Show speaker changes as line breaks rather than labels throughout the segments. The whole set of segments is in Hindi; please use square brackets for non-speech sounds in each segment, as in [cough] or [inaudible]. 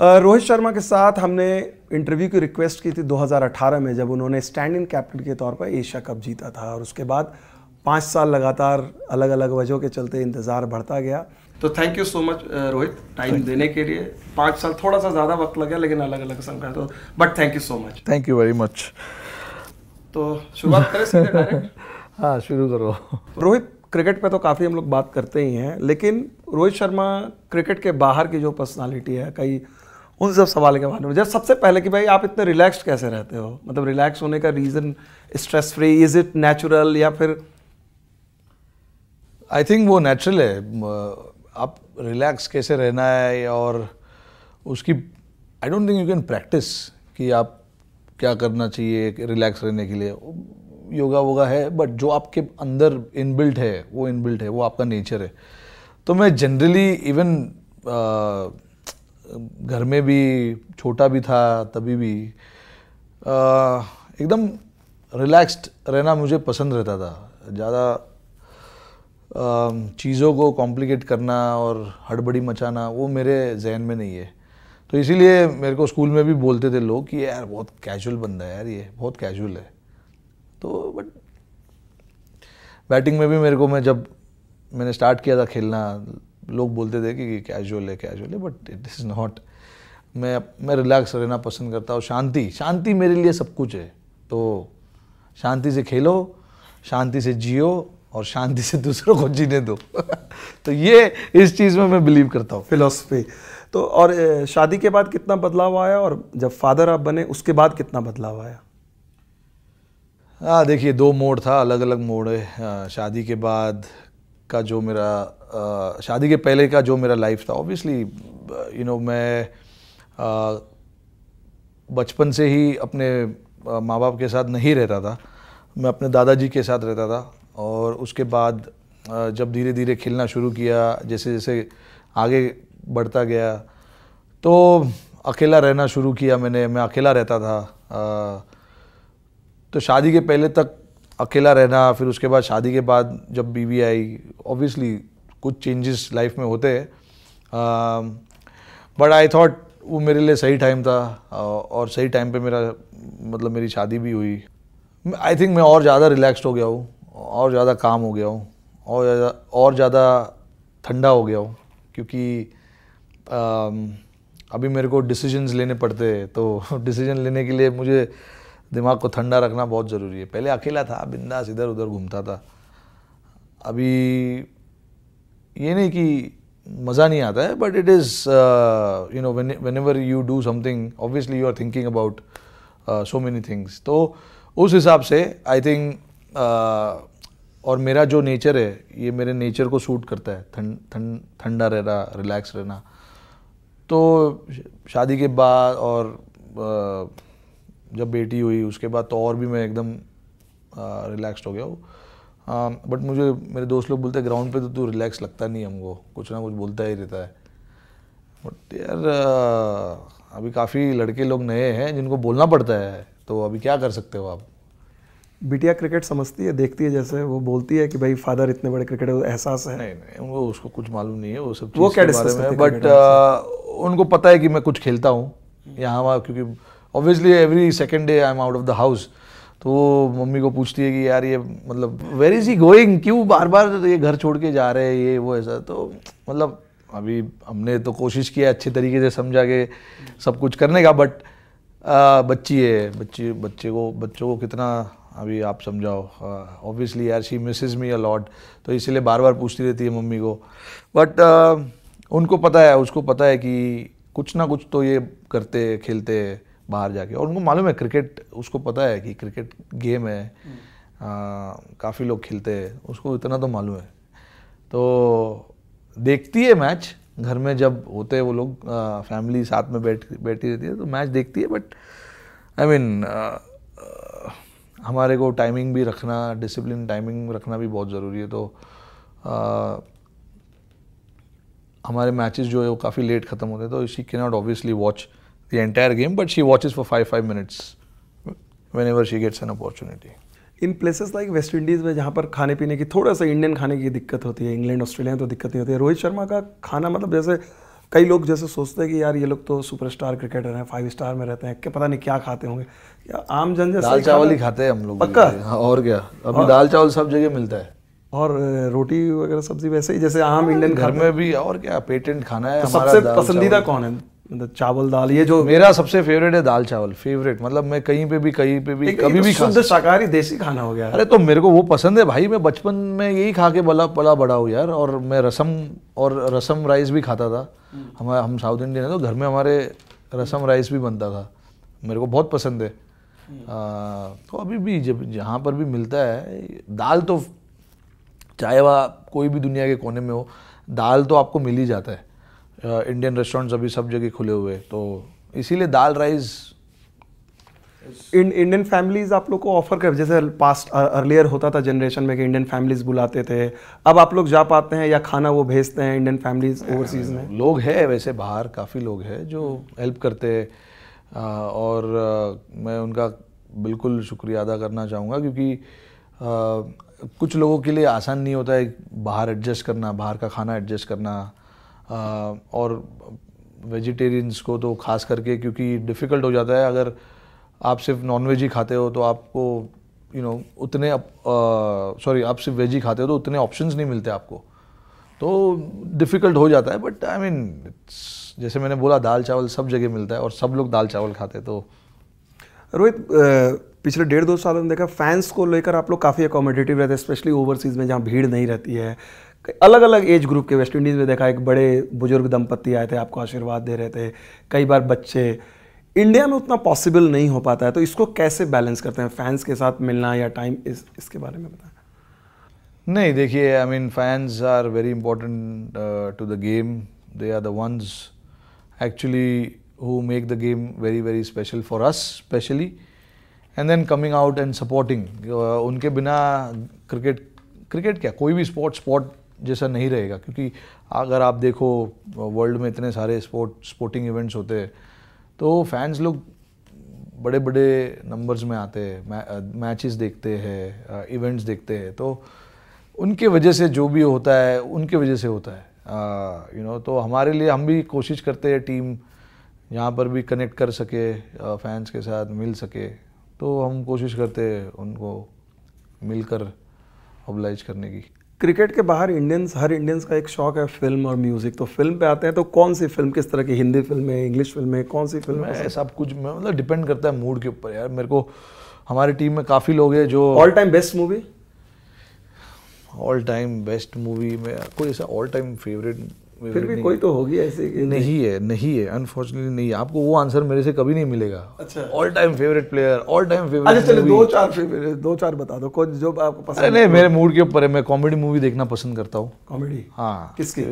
रोहित शर्मा के साथ हमने इंटरव्यू की रिक्वेस्ट की थी 2018 में जब उन्होंने स्टैंड इन कैप्टन के तौर पर एशिया कप जीता था और उसके बाद पाँच साल लगातार अलग अलग वजहों के चलते इंतज़ार बढ़ता गया तो thank you so much Rohit time देने के लिए पाँच साल थोड़ा सा ज़्यादा वक्त लगा लेकिन अलग अलग संख्या तो but thank you so much
thank you very much
तो शुरुआत करें सीधे डायरेक्ट
[laughs] हाँ शुरू करो
रोहित क्रिकेट पे तो काफ़ी हम लोग बात करते ही हैं लेकिन रोहित शर्मा क्रिकेट के बाहर की जो पर्सनालिटी है कई उन सब सवाल के बारे में जब सबसे पहले कि भाई आप इतने रिलैक्स कैसे रहते हो मतलब रिलैक्स होने का reason stress free is it natural या फिर आई
थिंक वो नेचुरल है आप रिलैक्स कैसे रहना है और उसकी I don't think you can practise कि आप क्या करना चाहिए रिलैक्स रहने के लिए योगा वोगा है बट जो आपके अंदर इनबिल्ट है वो इनबिल्ट है वो आपका नेचर है तो मैं जनरली इवन घर में भी छोटा भी था तभी भी एकदम रिलैक्स्ड रहना मुझे पसंद रहता था ज़्यादा चीज़ों को कॉम्प्लिकेट करना और हड़बड़ी मचाना वो मेरे जहन में नहीं है तो इसीलिए मेरे को स्कूल में भी बोलते थे लोग कि यार बहुत कैजुअल बंदा है यार ये बहुत कैजुअल है तो बट बैटिंग में भी मेरे को मैं जब मैंने स्टार्ट किया था खेलना लोग बोलते थे कि कैजुअल है कैजुअल है बट इट इज़ नॉट मैं मैं रिलैक्स रहना पसंद करता हूँ शांति शांति मेरे लिए सब कुछ है तो शांति से खेलो शांति से जियो और शांति से दूसरों को जीने दो
[laughs] तो ये इस चीज़ में मैं बिलीव करता हूँ फिलोसफी तो और शादी के बाद कितना बदलाव आया और जब फादर आप बने उसके बाद कितना बदलाव आया
हाँ देखिए दो मोड़ था अलग अलग मोड़ है शादी के बाद का जो मेरा शादी के पहले का जो मेरा लाइफ था ऑब्वियसली यू नो मैं बचपन से ही अपने माँ बाप के साथ नहीं रहता था मैं अपने दादाजी के साथ रहता था और उसके बाद जब धीरे धीरे खेलना शुरू किया जैसे जैसे आगे बढ़ता गया तो अकेला रहना शुरू किया मैंने मैं अकेला रहता था तो शादी के पहले तक अकेला रहना फिर उसके बाद शादी के बाद जब बीवी आई ऑब्वियसली कुछ चेंजेस लाइफ में होते हैं बट आई थॉट वो मेरे लिए सही टाइम था uh, और सही टाइम पे मेरा मतलब मेरी शादी भी हुई आई थिंक मैं और ज़्यादा रिलैक्सड हो गया हूँ और ज़्यादा काम हो गया हूँ और ज़्यादा और ज़्यादा ठंडा हो गया हूँ क्योंकि आ, um, अभी मेरे को डिसीजंस लेने पड़ते हैं तो डिसीजन [laughs] लेने के लिए मुझे दिमाग को ठंडा रखना बहुत ज़रूरी है पहले अकेला था बिंदास इधर उधर घूमता था अभी ये नहीं कि मज़ा नहीं आता है but it is you know whenever you do something obviously you are thinking about so many things तो उस हिसाब से आई थिंक uh, और मेरा जो नेचर है ये मेरे नेचर को सूट करता है ठंडा ठंड ठंडा रहना रिलैक्स रहना तो शादी के बाद और uh, जब बेटी हुई उसके बाद तो और भी मैं एकदम रिलैक्सड हो गया हूँ बट मुझे मेरे दोस्त लोग बोलते हैं ग्राउंड पे तो तू रिलैक्स लगता नहीं हमको कुछ ना कुछ बोलता ही रहता है बट यार आ, अभी काफ़ी लड़के लोग नए हैं जिनको बोलना पड़ता है तो अभी क्या कर सकते हो आप
बिटिया क्रिकेट समझती है देखती है जैसे वो बोलती है कि भाई फादर इतने बड़े क्रिकेटर एहसास है
नहीं नहीं उसको कुछ मालूम नहीं है वो सब वो क्या में बट
उनको पता है कि मैं
कुछ खेलता हूँ यहाँ वहाँ क्योंकि obviously every second day I am out of the house तो मम्मी को पूछती है कि यार ये मतलब वेर इज़ ही गोइंग क्यों बार बार ये घर छोड़ के जा रहे हैं ये वो ऐसा तो मतलब अभी हमने तो कोशिश किया अच्छे तरीके से समझा के सब कुछ करने का बट आ, बच्ची है बच्ची बच्चे को बच्चों को कितना अभी आप समझाओ ऑब्वियसली यार शी मिसेज मी अलॉट तो इसीलिए बार बार पूछती रहती है मम्मी को बट आ, उनको पता है उसको पता है कि कुछ ना कुछ तो ये करते खेलते हैं बाहर जाके और उनको मालूम है क्रिकेट उसको पता है कि क्रिकेट गेम है हम्म। हाँ, काफ़ी लोग खेलते हैं उसको इतना तो मालूम है तो देखती है मैच घर में जब होते हैं वो लोग फैमिली साथ में बैठ बैठी रहती है तो मैच देखती है बट आई मीन हमारे को टाइमिंग भी रखना डिसिप्लिन टाइमिंग रखना भी बहुत ज़रूरी है तो आ, हमारे मैचेस जो है वो काफ़ी लेट ख़त्म होते हैं तो she can not obviously watch the entire game, but she watches for five five minutes whenever she gets an
opportunity. In places like West Indies में जहाँ पर खाने पीने की थोड़ा सा इंडियन खाने की दिक्कत होती है इंग्लैंड ऑस्ट्रेलिया तो दिक्कत नहीं होती है रोहित शर्मा का खाना मतलब जैसे कई लोग जैसे सोचते हैं कि यार ये लोग तो सुपरस्टार क्रिकेटर हैं फाइव स्टार में रहते हैं क्या पता नहीं क्या खाते होंगे या आम जन जैसे दाल चावल ही खाते हैं हम लोग पक्का हाँ, और क्या अभी और, दाल
चावल सब जगह मिलता है
और रोटी वगैरह सब्जी वैसे ही जैसे आम इंडियन हाँ, घर में भी और क्या पेटेंट खाना है तो सबसे पसंदीदा कौन है मतलब चावल दाल ये जो मेरा
सबसे फेवरेट है दाल चावल फेवरेट मतलब मैं कहीं पे भी कहीं पे भी कभी भी शुद्ध शाकाहारी देसी खाना हो गया अरे तो मेरे को वो पसंद है भाई मैं बचपन में यही खा के बला पला बड़ा हूँ यार और मैं रसम और रसम राइस भी खाता था हम्म। हम हम साउथ इंडियन है तो घर में हमारे रसम राइस भी बनता था मेरे को बहुत पसंद है हम्म। आ, तो अभी भी जब जहाँ पर भी मिलता है दाल तो चाहे वह कोई भी दुनिया के कोने में हो दाल तो आपको मिल ही जाता है इंडियन रेस्टोरेंट्स अभी सब जगह खुले हुए तो
इसीलिए dal rice in Indian families आप लोग को ऑफर कर जैसे पास्ट अर्लियर होता था जनरेशन में कि इंडियन फैमिलीज बुलाते थे अब आप लोग जा पाते हैं या खाना वो भेजते हैं इंडियन फैमिलीज ओवरसीज में लोग हैं वैसे बाहर काफ़ी लोग हैं जो
हेल्प करते हैं और मैं उनका बिल्कुल शुक्रिया अदा करना चाहूँगा क्योंकि आ, कुछ लोगों के लिए आसान नहीं होता है बाहर एडजस्ट करना बाहर का खाना एडजस्ट करना और वेजिटेरियंस को तो खास करके क्योंकि डिफ़िकल्ट हो जाता है अगर आप सिर्फ नॉन वेज ही खाते हो तो आपको यू you नो know, उतने सॉरी आप सिर्फ वेज ही खाते हो तो उतने ऑप्शंस नहीं मिलते आपको तो डिफ़िकल्ट हो जाता है बट आई मीन जैसे मैंने बोला दाल चावल सब जगह मिलता है और सब लोग दाल चावल खाते तो
रोहित पिछले डेढ़ दो सालों में देखा फैंस को लेकर आप लोग काफ़ी अकोमोडेटिव रहते हैं स्पेशली ओवरसीज़ में जहाँ भीड़ नहीं रहती है अलग अलग एज ग्रुप के वेस्ट इंडीज़ में देखा एक बड़े बुजुर्ग दंपत्ति आए थे आपको आशीर्वाद दे रहे थे कई बार बच्चे इंडिया में उतना पॉसिबल नहीं हो पाता है तो इसको कैसे बैलेंस करते हैं फैंस के साथ मिलना या टाइम इस इसके बारे में
बताएं नहीं देखिए I mean fans are very important to the game they are the ones actually who make the game very very special for us specially and then coming out and supporting उनके बिना क्रिकेट क्रिकेट क्या कोई भी स्पोर्ट स्पोर्ट जैसा नहीं रहेगा क्योंकि अगर आप देखो वर्ल्ड में इतने सारे स्पोर्ट स्पोर्टिंग इवेंट्स होते हैं तो फैंस लोग बड़े बड़े नंबर्स में आते हैं मैचेस देखते हैं इवेंट्स देखते हैं तो उनके वजह से जो भी होता है उनके वजह से होता है यू नो you know, तो हमारे लिए हम भी कोशिश करते हैं टीम यहाँ पर भी कनेक्ट कर सके फैंस के साथ मिल सके तो हम कोशिश करते हैं उनको मिलकर ऑबलाइज करने की
क्रिकेट के बाहर इंडियंस हर इंडियंस का एक शौक है फिल्म और म्यूजिक तो फिल्म पे आते हैं तो कौन सी फिल्म किस तरह की हिंदी फिल्म है इंग्लिश फिल्म है कौन सी फिल्म है सब कुछ मतलब डिपेंड करता है मूड के ऊपर यार मेरे को हमारी टीम में काफ़ी
लोग हैं जो all time best movie all time best movie में कोई ऐसा ऑल टाइम फेवरेट फिर भी कोई तो होगी ऐसे कि नहीं है नहीं है अनफॉर्चुनेटली नहीं आपको वो आंसर मेरे से कभी नहीं मिलेगा अच्छा all time favourite player all time favourite अच्छा चलो दो चार फेवरेट
दो चार बता दो कौन जो आपको पसंद नहीं मेरे मूड
के ऊपर है मैं कॉमेडी मूवी देखना पसंद करता हूँ कॉमेडी हाँ किसकी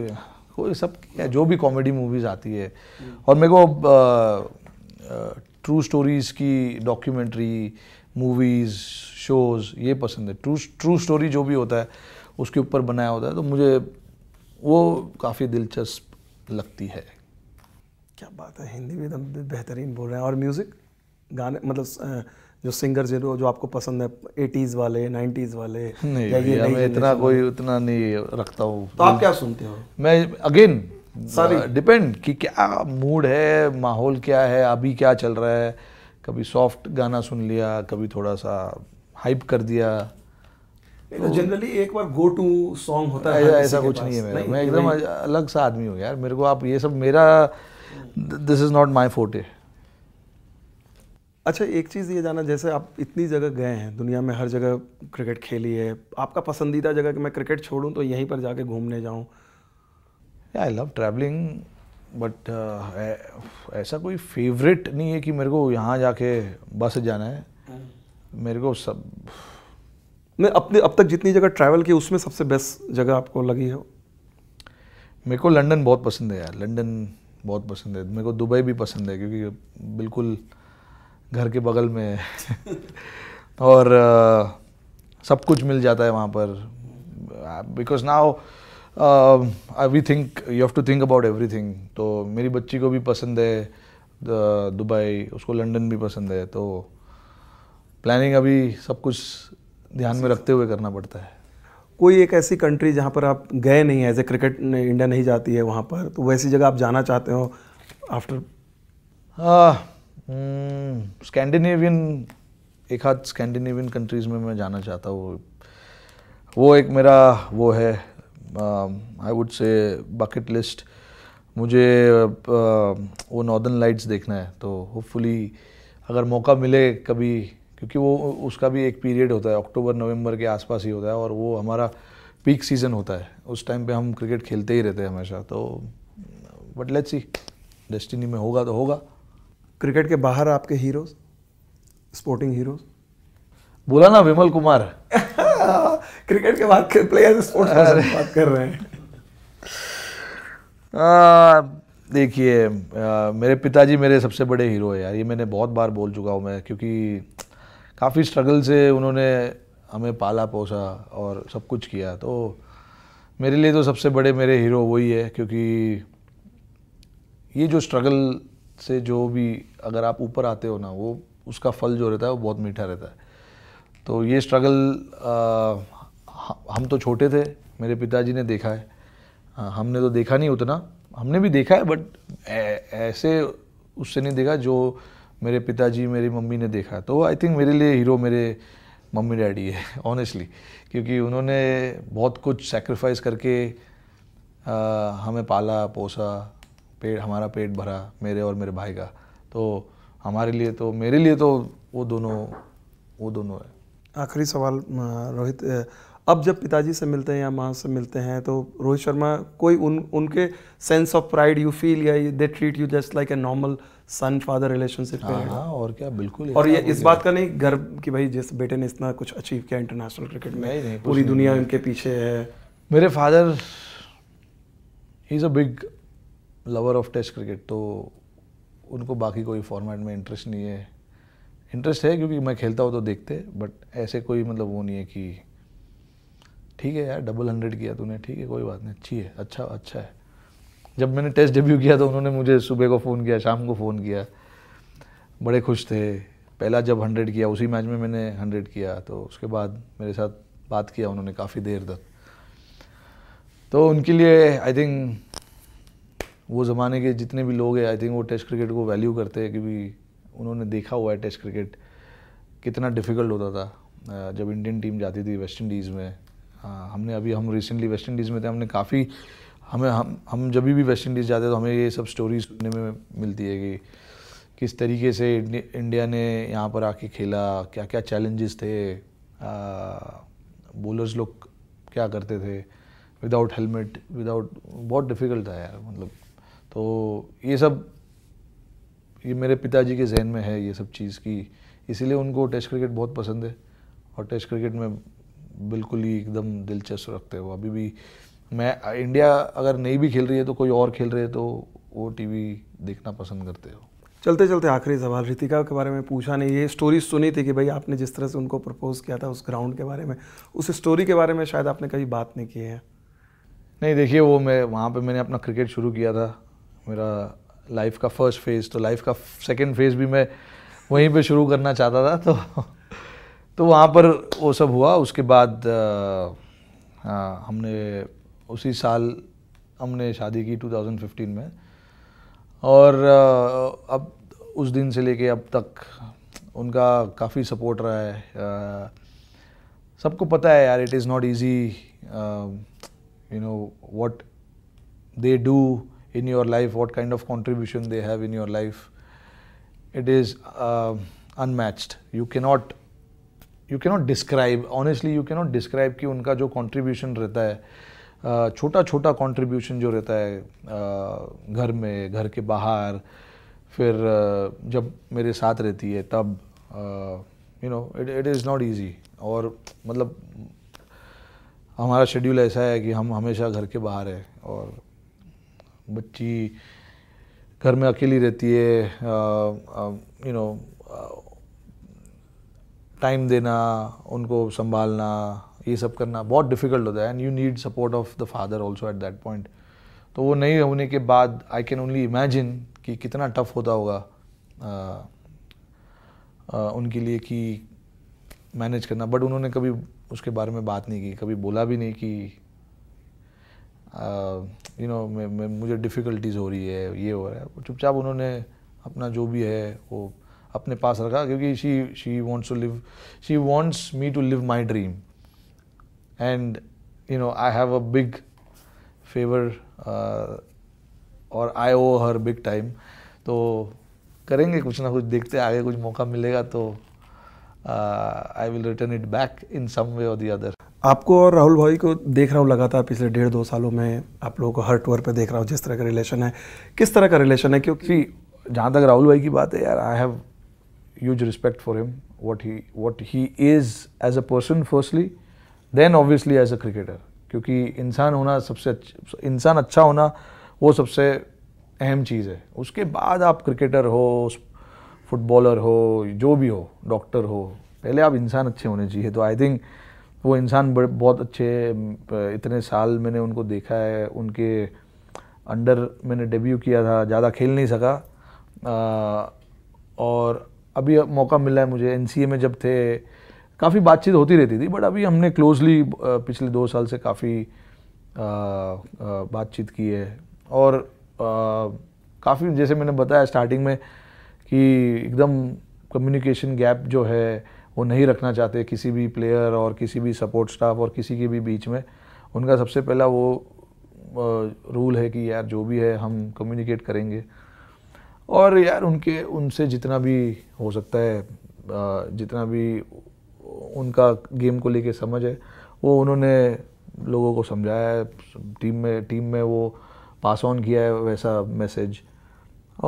कोई तो, सब जो भी कॉमेडी मूवीज आती है हम्म। और मेरे को ट्रू स्टोरीज की डॉक्यूमेंट्री मूवीज शोज ये पसंद है ट्रू ट्रू स्टोरी जो भी होता है उसके ऊपर बनाया होता है तो मुझे वो काफ़ी दिलचस्प लगती है
क्या बात है हिंदी में एकदम बेहतरीन बोल रहे हैं और म्यूज़िक गाने मतलब जो सिंगर्स जो जो आपको पसंद है एटीज़ वाले नाइन्टीज़ वाले नहीं, या ये नहीं मैं इतना
कोई उतना नहीं रखता हूँ तो आप क्या सुनते हो मैं अगेन सारी डिपेंड कि क्या मूड है माहौल क्या है अभी क्या चल रहा है कभी सॉफ्ट गाना सुन लिया कभी थोड़ा सा हाइप कर दिया तो
जनरली एक बार गो टू सॉन्ग होता है ऐसा कुछ नहीं है मेरा मैं एकदम
अलग सा आदमी हूँ यार मेरे को आप ये सब मेरा दिस इज़ नॉट माई फोटे
अच्छा एक चीज़ ये जाना जैसे आप इतनी जगह गए हैं दुनिया में हर जगह क्रिकेट खेली है आपका पसंदीदा जगह कि मैं क्रिकेट छोड़ूं तो यहीं पर जाके घूमने जाऊं आई लव ट्रैवलिंग बट ऐसा
कोई फेवरेट नहीं है कि मेरे को यहाँ जाके बस जाना है हाँ। मेरे को सब मैं अपने अब तक जितनी जगह ट्रैवल की उसमें सबसे बेस्ट जगह आपको लगी हो मेरे को लंदन बहुत पसंद है यार लंदन बहुत पसंद है मेरे को दुबई भी पसंद है क्योंकि बिल्कुल घर के बगल में [laughs] और आ, सब कुछ मिल जाता है वहाँ पर because now we think you have to think about every तो मेरी बच्ची को भी पसंद है दुबई उसको लंदन भी पसंद है तो प्लानिंग अभी सब
कुछ ध्यान में रखते हुए करना पड़ता है कोई एक ऐसी कंट्री जहाँ पर आप गए नहीं एज ए क्रिकेट इंडिया नहीं जाती है वहाँ पर तो वैसी जगह आप जाना चाहते हो आफ्टर
हाँ, हम्म, स्कैंडिनेवियन एक हाथ स्कैंडिनेवियन कंट्रीज़ में मैं जाना चाहता हूँ वो एक मेरा वो है I would say bucket list मुझे uh, वो नॉर्दर्न लाइट्स देखना है तो होपफुली अगर मौका मिले कभी क्योंकि वो उसका भी एक पीरियड होता है अक्टूबर नवंबर के आसपास ही होता है और वो हमारा पीक सीज़न होता है उस टाइम पे हम क्रिकेट खेलते ही रहते हैं हमेशा तो बट लेट्स सी डेस्टिनी में होगा तो होगा
क्रिकेट के बाहर आपके हीरोज स्पोर्टिंग हीरोज बोला ना विमल कुमार क्रिकेट [laughs] के बाद प्लेयर स्पोर्ट्स बात कर रहे हैं
देखिए मेरे पिताजी मेरे सबसे बड़े हीरो हैं यार ये मैंने बहुत बार बोल चुका हूँ मैं क्योंकि काफ़ी स्ट्रगल से उन्होंने हमें पाला पोसा और सब कुछ किया तो मेरे लिए तो सबसे बड़े मेरे हीरो वही है क्योंकि ये जो स्ट्रगल से जो भी अगर आप ऊपर आते हो ना वो उसका फल जो रहता है वो बहुत मीठा रहता है तो ये स्ट्रगल हम तो छोटे थे मेरे पिताजी ने देखा है आ, हमने तो देखा नहीं उतना हमने भी देखा है बट ऐसे उससे नहीं देखा जो मेरे पिताजी मेरी मम्मी ने देखा तो आई थिंक मेरे लिए हीरो मेरे मम्मी डैडी है ऑनेस्टली [laughs] क्योंकि उन्होंने बहुत कुछ सेक्रीफाइस करके आ, हमें पाला पोसा पेट हमारा पेट भरा मेरे और मेरे भाई का तो हमारे लिए तो मेरे लिए तो वो दोनों वो दोनों है
आखिरी सवाल रोहित अब जब पिताजी से मिलते हैं या माँ से मिलते हैं तो रोहित शर्मा कोई उन उनके sense of pride you feel या they treat you just like a normal son father relationship पे हाँ, और क्या बिल्कुल और ये इस बात का नहीं गर्व कि भाई जिस बेटे ने इतना कुछ अचीव किया इंटरनेशनल क्रिकेट में नहीं, पूरी दुनिया उनके
पीछे है मेरे father he is a big lover of test cricket तो उनको बाकी कोई फॉर्मेट में इंटरेस्ट नहीं है इंटरेस्ट है क्योंकि मैं खेलता हूँ तो देखते बट ऐसे कोई मतलब वो नहीं है कि ठीक है यार डबल हंड्रेड किया तूने ठीक है कोई बात नहीं अच्छी है अच्छा अच्छा है जब मैंने टेस्ट डेब्यू किया तो उन्होंने मुझे सुबह को फ़ोन किया शाम को फ़ोन किया बड़े खुश थे पहला जब हंड्रेड किया उसी मैच में मैंने हंड्रेड किया तो उसके बाद मेरे साथ बात किया उन्होंने काफ़ी देर तक तो उनके लिए आई थिंक वो ज़माने के जितने भी लोग हैं आई थिंक वो टेस्ट क्रिकेट को वैल्यू करते हैं कि उन्होंने देखा हुआ है टेस्ट क्रिकेट कितना डिफ़िकल्ट होता था जब इंडियन टीम जाती थी वेस्ट इंडीज़ में हमने अभी हम रिसेंटली वेस्ट इंडीज़ में थे हमने काफ़ी हमें हम हम जब भी वेस्ट इंडीज़ जाते हैं तो हमें ये सब स्टोरी सुनने में मिलती है कि किस तरीके से इंडिया ने यहाँ पर आके खेला क्या क्या चैलेंजेस थे बॉलर्स लोग क्या करते थे विदाउट हेलमेट विदाउट बहुत डिफ़िकल्ट था यार मतलब तो ये सब ये मेरे पिताजी के जहन में है ये सब चीज़ की इसीलिए उनको टेस्ट क्रिकेट बहुत पसंद है और टेस्ट क्रिकेट में बिल्कुल ही एकदम दिलचस्प रखते हो अभी भी मैं इंडिया अगर नहीं भी खेल रही है तो कोई और खेल रहे तो वो टीवी देखना पसंद करते हो
चलते चलते आखिरी सवाल रितिका के बारे में पूछा नहीं ये स्टोरी सुनी थी कि भाई आपने जिस तरह से उनको प्रपोज़ किया था उस ग्राउंड के बारे में उस स्टोरी के बारे में शायद आपने कभी बात नहीं की है नहीं
देखिए वो मैं वहाँ पे मैंने अपना क्रिकेट शुरू किया था मेरा लाइफ का फर्स्ट फेज़ तो लाइफ का सेकेंड फेज़ भी मैं वहीं पर शुरू करना चाहता था तो तो वहाँ पर वो सब हुआ उसके बाद आ, आ, हमने उसी साल हमने शादी की 2015 में और अब उस दिन से लेके अब तक उनका काफ़ी सपोर्ट रहा है सबको पता है यार it is not easy you know what they do in your life what kind of contribution they have in your life it you uh, not you cannot not describe honestly you you not describe कि उनका जो कॉन्ट्रीब्यूशन रहता है छोटा छोटा कंट्रीब्यूशन जो रहता है घर में घर के बाहर फिर जब मेरे साथ रहती है तब you know it it is not easy और मतलब हमारा शेड्यूल ऐसा है कि हम हमेशा घर के बाहर है और बच्ची घर में अकेली रहती है यू नो टाइम देना उनको संभालना ये सब करना बहुत डिफिकल्ट होता है and you need support of the father also at that point तो वो नहीं होने के बाद आई कैन ओनली इमेजिन कि कितना टफ होता होगा आ, आ, उनके लिए कि मैनेज करना बट उन्होंने कभी उसके बारे में बात नहीं की कभी बोला भी नहीं कि यू नो मुझे डिफ़िकल्टीज़ हो रही है ये हो रहा है चुपचाप उन्होंने अपना जो भी है वो अपने पास रखा क्योंकि she she wants to live she wants me to live my dream and you know I have a big favour और I O her big time तो करेंगे कुछ ना कुछ देखते आगे कुछ मौका मिलेगा तो I will return it back in some way और दी अदर
आपको और राहुल भाई को देख रहा हूँ लगातार पिछले डेढ़ दो सालों में आप लोगों को हर टूर पर देख रहा हूँ जिस तरह का रिलेशन है किस तरह का रिलेशन है क्योंकि जहाँ तक राहुल भाई की बात है यार I have huge respect for him what he what he is
as a person firstly then obviously as a cricketer क्योंकि इंसान होना सबसे अच्छा इंसान अच्छा होना वो सबसे अहम चीज़ है उसके बाद आप क्रिकेटर हो फुटबॉलर हो जो भी हो डॉक्टर हो पहले आप इंसान अच्छे होने चाहिए तो आई थिंक वो इंसान बड़े बहुत अच्छे इतने साल मैंने उनको देखा है उनके अंडर मैंने डेब्यू किया था ज़्यादा खेल नहीं सका आ, और अभी मौका मिला है मुझे एन में जब थे काफ़ी बातचीत होती रहती थी बट अभी हमने क्लोजली पिछले दो साल से काफ़ी बातचीत की है और काफ़ी जैसे मैंने बताया स्टार्टिंग में कि एकदम कम्युनिकेशन गैप जो है वो नहीं रखना चाहते किसी भी प्लेयर और किसी भी सपोर्ट स्टाफ और किसी के भी बीच में उनका सबसे पहला वो रूल है कि यार जो भी है हम कम्युनिकेट करेंगे और यार उनके उनसे जितना भी हो सकता है जितना भी उनका गेम को लेके समझ है वो उन्होंने लोगों को समझाया है टीम में टीम में वो पास ऑन किया है वैसा मैसेज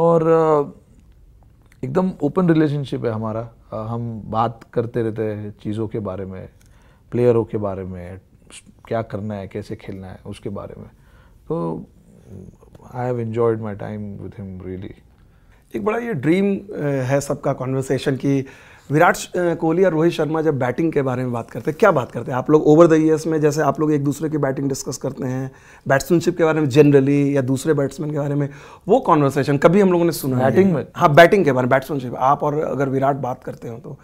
और एकदम ओपन रिलेशनशिप है हमारा हम बात करते रहते हैं चीज़ों के बारे में प्लेयरों के बारे में क्या करना है कैसे खेलना है उसके बारे में
तो I have enjoyed my time with him really एक बड़ा ये ड्रीम है सबका कॉन्वर्सेशन की विराट कोहली और रोहित शर्मा जब बैटिंग के बारे में बात करते हैं क्या बात करते हैं आप लोग ओवर द ईयर्स में जैसे आप लोग एक दूसरे की बैटिंग डिस्कस करते हैं बैट्समैनशिप के बारे में जनरली या दूसरे बैट्समैन के बारे में वो कॉन्वर्सेशन कभी हम लोगों ने सुना बैटिंग में हाँ बैटिंग के बारे में बैट्समैनशिप आप और अगर विराट बात करते हो तो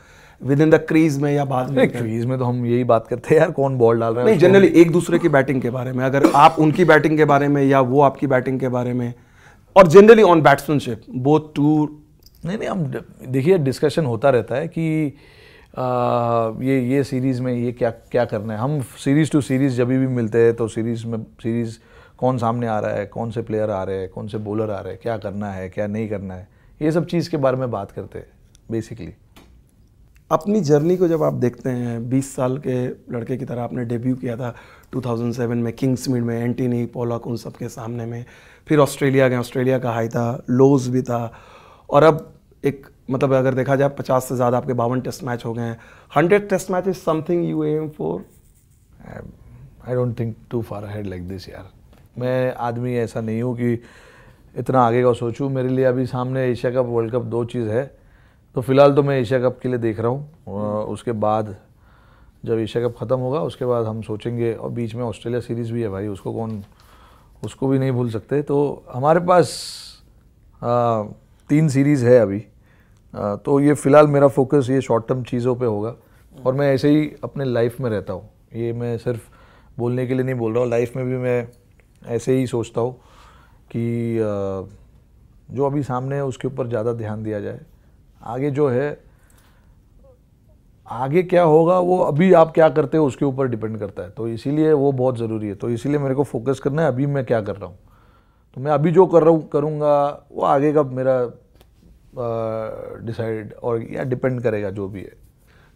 विद इन द क्रीज में या बाद में क्रीज में तो हम यही बात करते हैं यार कौन बॉल डाल रहा है नहीं जनरली एक दूसरे की बैटिंग के बारे में अगर आप उनकी बैटिंग के बारे में या वो आपकी बैटिंग के बारे में और generally on batsmanship both two नहीं नहीं हम देखिए डिस्कशन होता रहता है कि आ, ये ये
सीरीज़ में ये क्या क्या करना है हम सीरीज़ टू सीरीज़ जब भी मिलते हैं तो सीरीज़ में सीरीज़ कौन सामने आ रहा है कौन से प्लेयर आ रहे हैं कौन से बॉलर आ रहे हैं क्या करना है क्या नहीं करना है ये सब चीज़ के बारे में बात करते हैं
बेसिकली अपनी जर्नी को जब आप देखते हैं 20 साल के लड़के की तरह आपने डेब्यू किया था 2007 में किंग्स मीड में एंटीनी पोलक उन सब के सामने में फिर ऑस्ट्रेलिया गए ऑस्ट्रेलिया का हाई था लोज भी था और अब एक मतलब अगर देखा जाए पचास से ज़्यादा आपके बावन टेस्ट मैच हो गए हैं hundred test match is something you aim for I
don't think too far head like this यार मैं आदमी ऐसा नहीं हूँ कि इतना आगे का सोचूँ मेरे लिए अभी सामने एशिया कप वर्ल्ड कप दो चीज़ है तो फिलहाल तो मैं एशिया कप के लिए देख रहा हूँ उसके बाद जब एशिया कप ख़त्म होगा उसके बाद हम सोचेंगे और बीच में ऑस्ट्रेलिया सीरीज़ भी है भाई उसको कौन उसको भी नहीं भूल सकते तो हमारे पास आ, तीन सीरीज़ है अभी आ, तो ये फ़िलहाल मेरा फोकस ये शॉर्ट टर्म चीज़ों पे होगा और मैं ऐसे ही अपने लाइफ में रहता हूँ ये मैं सिर्फ बोलने के लिए नहीं बोल रहा हूँ लाइफ में भी मैं ऐसे ही सोचता हूँ कि आ, जो अभी सामने है उसके ऊपर ज़्यादा ध्यान दिया जाए आगे जो है आगे क्या होगा वो अभी आप क्या करते हो उसके ऊपर डिपेंड करता है तो इसीलिए वो बहुत ज़रूरी है तो इसीलिए मेरे को फोकस करना है अभी मैं क्या कर रहा हूँ तो मैं अभी जो कर रहा हूँ करूँगा वो आगे का मेरा डिसाइड और या डिपेंड करेगा जो भी है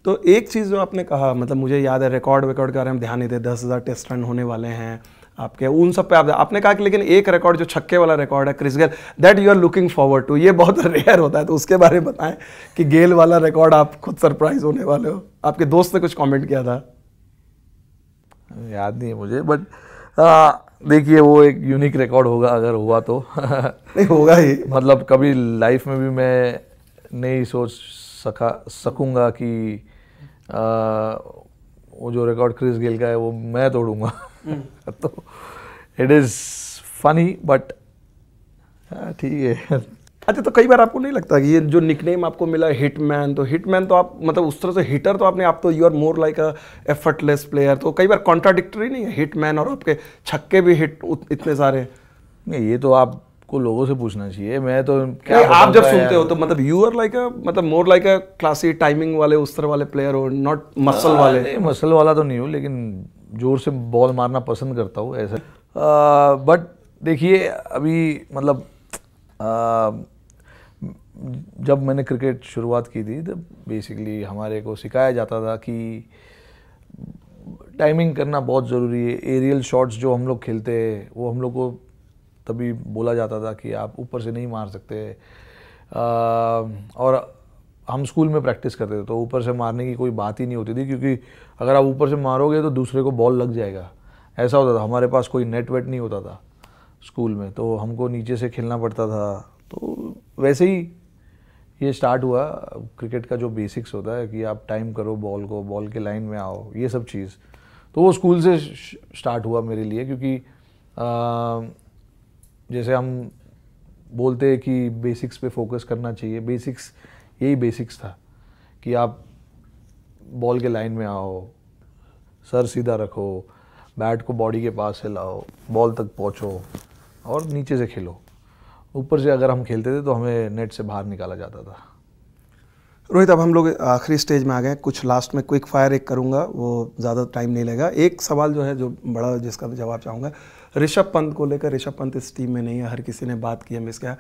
तो एक चीज़ जो आपने कहा मतलब मुझे याद है रिकॉर्ड विकॉर्ड के बारे में ध्यान नहीं दे दस हज़ार टेस्ट रन होने वाले हैं आपके उन सब पे आप आपने कहा कि लेकिन एक रिकॉर्ड जो छक्के वाला रिकॉर्ड है Chris Gayle that you are looking forward to ये बहुत रेयर [laughs] होता है तो उसके बारे में बताएं कि गेल वाला रिकॉर्ड आप खुद सरप्राइज होने वाले हो आपके दोस्त ने कुछ कमेंट किया था
याद नहीं है मुझे बट हाँ, देखिए वो एक यूनिक रिकॉर्ड होगा अगर हुआ तो [laughs] नहीं होगा ही मतलब कभी लाइफ में भी मैं नहीं सोच सका सकूंगा कि आ, वो जो रिकॉर्ड क्रिस गेल का है वो मैं तोड़ूंगा हम्म। [laughs] तो इट इज़
फनी बट ठीक है अच्छा तो कई बार आपको नहीं लगता कि ये जो निकनेम आपको मिला हिटमैन तो हिटमैन तो आप मतलब उस तरह से हिटर तो आपने आप तो you are more like a effortless player तो कई बार कॉन्ट्राडिक्टरी नहीं है हिटमैन और आपके छक्के भी हिट इतने सारे नहीं ये तो आपको लोगों से पूछना चाहिए मैं तो क्या आप जब सुनते हो तो मतलब यू आर लाइक अ मतलब more like a classy timing वाले उस तरह वाले प्लेयर हो नॉट मसल वाले
मसल वाला तो नहीं हो लेकिन जोर से बॉल मारना पसंद करता हूँ ऐसा बट देखिए अभी मतलब जब मैंने क्रिकेट शुरुआत की थी तब बेसिकली हमारे को सिखाया जाता था कि टाइमिंग करना बहुत ज़रूरी है एरियल शॉट्स जो हम लोग खेलते हैं वो हम लोग को तभी बोला जाता था कि आप ऊपर से नहीं मार सकते आ, और हम स्कूल में प्रैक्टिस करते थे तो ऊपर से मारने की कोई बात ही नहीं होती थी क्योंकि अगर आप ऊपर से मारोगे तो दूसरे को बॉल लग जाएगा ऐसा होता था हमारे पास कोई नेट वेट नहीं होता था स्कूल में तो हमको नीचे से खेलना पड़ता था तो वैसे ही ये स्टार्ट हुआ क्रिकेट का जो बेसिक्स होता है कि आप टाइम करो बॉल को बॉल के लाइन में आओ ये सब चीज़ तो वो स्कूल से स्टार्ट हुआ मेरे लिए क्योंकि जैसे हम बोलते हैं कि बेसिक्स पे फोकस करना चाहिए बेसिक्स यही बेसिक्स था कि आप बॉल के लाइन में आओ सर सीधा रखो बैट को बॉडी के पास से लाओ बॉल तक पहुँचो और नीचे से खेलो ऊपर से अगर हम खेलते थे तो हमें नेट से बाहर निकाला जाता था
रोहित अब हम लोग आखिरी स्टेज में आ गए कुछ लास्ट में क्विक फायर एक करूंगा वो ज़्यादा टाइम नहीं लगेगा एक सवाल जो है जो बड़ा जिसका जवाब चाहूँगा ऋषभ पंत को लेकर ऋषभ पंत इस टीम में नहीं है हर किसी ने बात की है मिस किया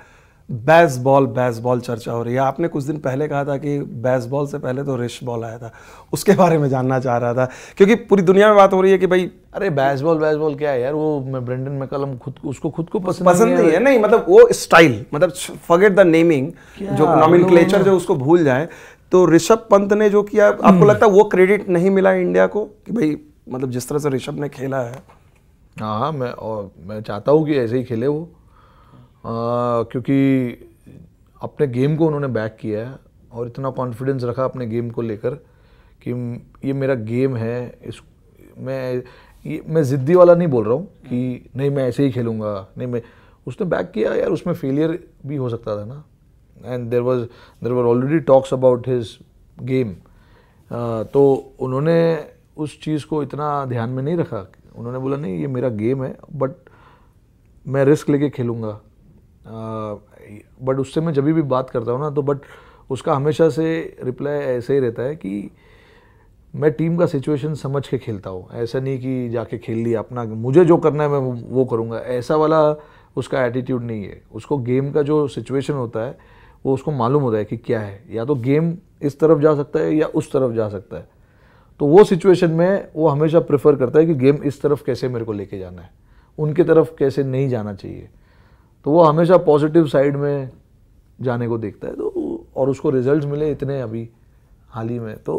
बेसबॉल बेसबॉल चर्चा हो रही है आपने कुछ दिन पहले कहा था कि बेसबॉल से पहले तो रिश बॉल आया था उसके [laughs] बारे में जानना चाह रहा था क्योंकि पूरी दुनिया में बात हो रही है कि भाई अरे बैस बॉल क्या है यार वो मैं ब्रेंडन मैकलम खुद उसको खुद को पसंद, पसंद नहीं, नहीं है नहीं मतलब वो स्टाइल मतलब फॉरगेट द नेमिंग जो नॉमिन क्लेचर जो उसको भूल जाए तो ऋषभ पंत ने जो किया आपको हम्म। लगता है वो क्रेडिट नहीं मिला इंडिया को कि भाई मतलब जिस तरह से ऋषभ ने खेला है
हाँ मैं और मैं चाहता हूँ कि ऐसे ही खेले वो क्योंकि अपने गेम को उन्होंने बैक किया है और इतना कॉन्फिडेंस रखा अपने गेम को लेकर कि ये मेरा गेम है इस मैं ये मैं ज़िद्दी वाला नहीं बोल रहा हूँ कि नहीं मैं ऐसे ही खेलूँगा नहीं मैं उसने बैक किया यार उसमें फेलियर भी हो सकता था ना and there was there were already talks about his game तो उन्होंने उस चीज़ को इतना ध्यान में नहीं रखा उन्होंने बोला नहीं ये मेरा गेम है बट मैं रिस्क लेके खेलूँगा बट उससे मैं जब भी बात करता हूँ ना तो बट उसका हमेशा से रिप्लाई ऐसे ही रहता है कि मैं टीम का सिचुएशन समझ के खेलता हूँ ऐसा नहीं कि जाके खेल लिया अपना मुझे जो करना है मैं वो करूँगा ऐसा वाला उसका एटीट्यूड नहीं है उसको गेम का जो सिचुएशन होता है वो उसको मालूम होता है कि क्या है या तो गेम इस तरफ जा सकता है या उस तरफ जा सकता है तो वो सिचुएशन में वो हमेशा प्रेफर करता है कि गेम इस तरफ कैसे मेरे को लेके जाना है उनके तरफ कैसे नहीं जाना चाहिए तो वो हमेशा पॉजिटिव साइड में जाने को देखता है तो और उसको रिजल्ट्स मिले इतने अभी हाल ही में तो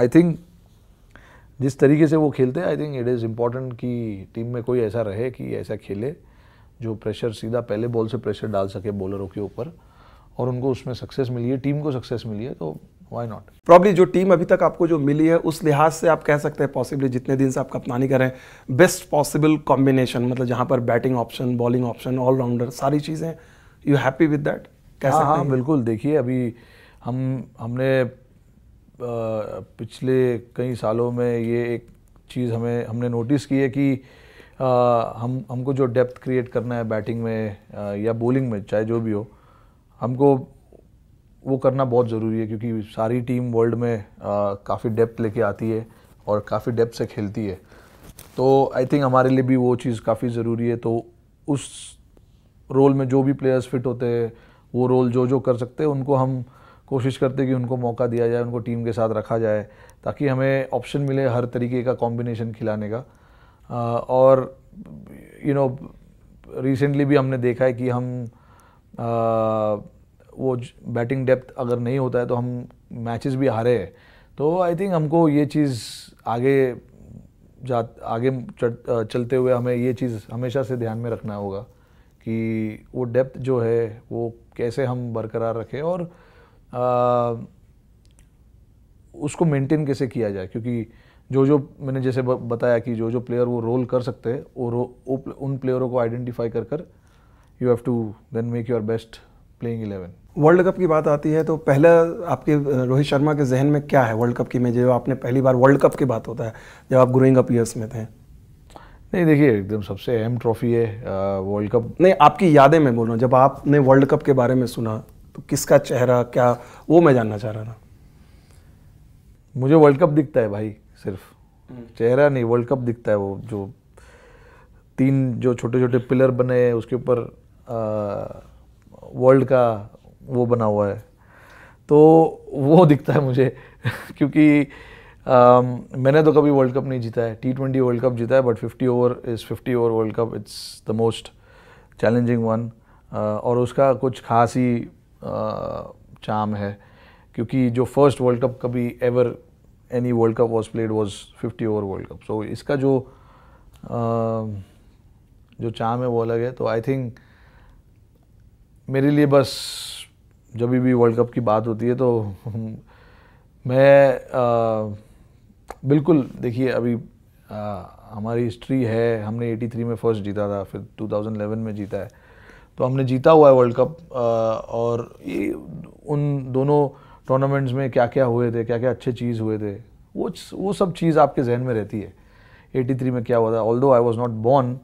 आई थिंक जिस तरीके से वो खेलते हैं I think it is important कि टीम में कोई ऐसा रहे कि ऐसा खेले जो प्रेशर सीधा पहले बॉल से प्रेशर डाल सके बॉलरों के ऊपर और उनको उसमें सक्सेस
मिली है टीम को सक्सेस मिली है तो वाई नॉट प्रॉब्ली जो टीम अभी तक आपको जो मिली है उस लिहाज से आप कह सकते हैं पॉसिबली जितने दिन से आप कप्तानी करें बेस्ट पॉसिबल कॉम्बिनेशन मतलब जहाँ पर batting option bowling option allrounder सारी चीज़ें यू हैप्पी विद डैट कह हाँ, सकते हाँ, बिल्कुल देखिए
अभी हम हमने पिछले कई सालों में ये एक चीज़ हमें हमने नोटिस की है कि आ, हम हमको जो डेप्थ क्रिएट करना है बैटिंग में आ, या बॉलिंग में चाहे जो भी हो हमको वो करना बहुत ज़रूरी है क्योंकि सारी टीम वर्ल्ड में काफ़ी डेप्थ लेके आती है और काफ़ी डेप्थ से खेलती है तो आई थिंक हमारे लिए भी वो चीज़ काफ़ी ज़रूरी है तो उस रोल में जो भी प्लेयर्स फिट होते हैं वो रोल जो जो कर सकते हैं उनको हम कोशिश करते हैं कि उनको मौका दिया जाए उनको टीम के साथ रखा जाए ताकि हमें ऑप्शन मिले हर तरीके का कॉम्बिनेशन खिलाने का और यू नो रिसेंटली भी हमने देखा है कि हम आ, वो बैटिंग डेप्थ अगर नहीं होता है तो हम मैचेस भी हारे हैं तो आई थिंक हमको ये चीज़ आगे जा आगे चलते हुए हमें ये चीज़ हमेशा से ध्यान में रखना होगा कि वो डेप्थ जो है वो कैसे हम बरकरार रखें और आ, उसको मेंटेन कैसे किया जाए क्योंकि जो जो मैंने जैसे बताया कि जो जो प्लेयर वो रोल कर सकते हैं और वो उन प्लेयरों को आइडेंटिफाई कर कर you have to then make your best playing eleven
World Cup की बात आती है तो पहला आपके रोहित शर्मा के जहन में क्या है वर्ल्ड कप की में जो आपने पहली बार वर्ल्ड कप की बात होता है जब आप ग्रोइंग अप ईयर्स में थे नहीं देखिए एकदम सबसे अहम ट्रॉफी है वर्ल्ड कप नहीं आपकी यादें मैं बोल रहा हूँ जब आपने वर्ल्ड कप के बारे में सुना तो किसका चेहरा क्या वो मैं जानना चाह रहा था
मुझे वर्ल्ड कप दिखता है भाई सिर्फ हम्म। चेहरा नहीं वर्ल्ड कप दिखता है वो जो तीन जो छोटे छोटे पिलर बने उसके ऊपर वर्ल्ड का वो बना हुआ है तो वो [laughs] दिखता है मुझे क्योंकि आ, मैंने तो कभी वर्ल्ड कप नहीं जीता है टी ट्वेंटी वर्ल्ड कप जीता है but fifty over is fifty over world Cup it's the most challenging one और उसका कुछ खास ही चाम है क्योंकि जो फर्स्ट वर्ल्ड कप कभी ever any World Cup was played was fifty over world Cup so इसका जो आ, जो चाम है वो अलग है तो आई थिंक मेरे लिए बस जब भी वर्ल्ड कप की बात होती है तो मैं आ, बिल्कुल देखिए अभी आ, हमारी हिस्ट्री है हमने 83 में फर्स्ट जीता था फिर 2011 में जीता है तो हमने जीता हुआ है वर्ल्ड कप आ, और ये उन दोनों टूर्नामेंट्स में क्या क्या हुए थे क्या क्या अच्छे चीज़ हुए थे वो वो सब चीज़ आपके जहन में रहती है 83 में क्या हुआ था although I was not born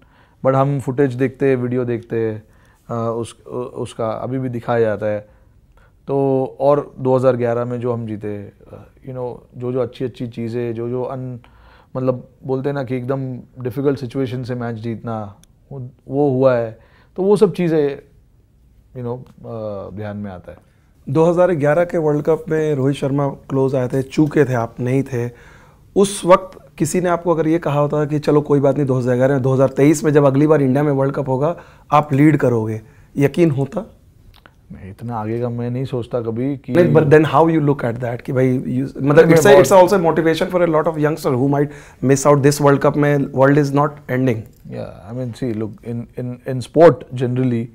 but हम फुटेज देखते वीडियो देखते उस उसका अभी भी दिखाया जाता है तो और 2011 में जो हम जीते यू नो जो जो अच्छी अच्छी चीज़ें जो जो अन मतलब बोलते हैं ना कि एकदम डिफ़िकल्ट सिचुएशन से मैच जीतना वो, हुआ है तो वो सब चीज़ें यू नो ध्यान में आता है
2011 के वर्ल्ड कप में रोहित शर्मा क्लोज आए थे चूके थे आप नहीं थे उस वक्त किसी ने आपको अगर ये कहा होता कि चलो कोई बात नहीं 2011 में 2023 में जब अगली बार इंडिया में वर्ल्ड कप होगा आप लीड करोगे यकीन होता
मैं इतना आगे का मैं नहीं सोचता कभी
कि but then how you look at that कि भाई you, मतलब it's it's also motivation for a lot of youngster who might miss out this World cup में वर्ल्ड इज नॉट एंडिंग या I mean see look in in
in sport generally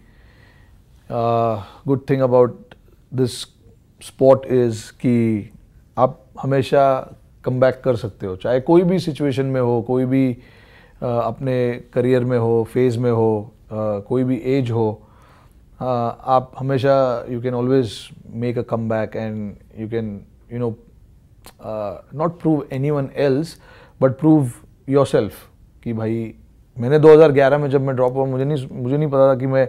good thing about this sport is कि आप हमेशा कम बैक कर सकते हो चाहे कोई भी सिचुएशन में हो कोई भी uh, अपने करियर में हो फेज में हो uh, कोई भी एज हो Uh, आप हमेशा you can always make a comeback and you can you know not prove anyone else but prove yourself कि भाई मैंने 2011 में जब मैं ड्रॉप हुआ मुझे नहीं मुझे नहीं पता था कि मैं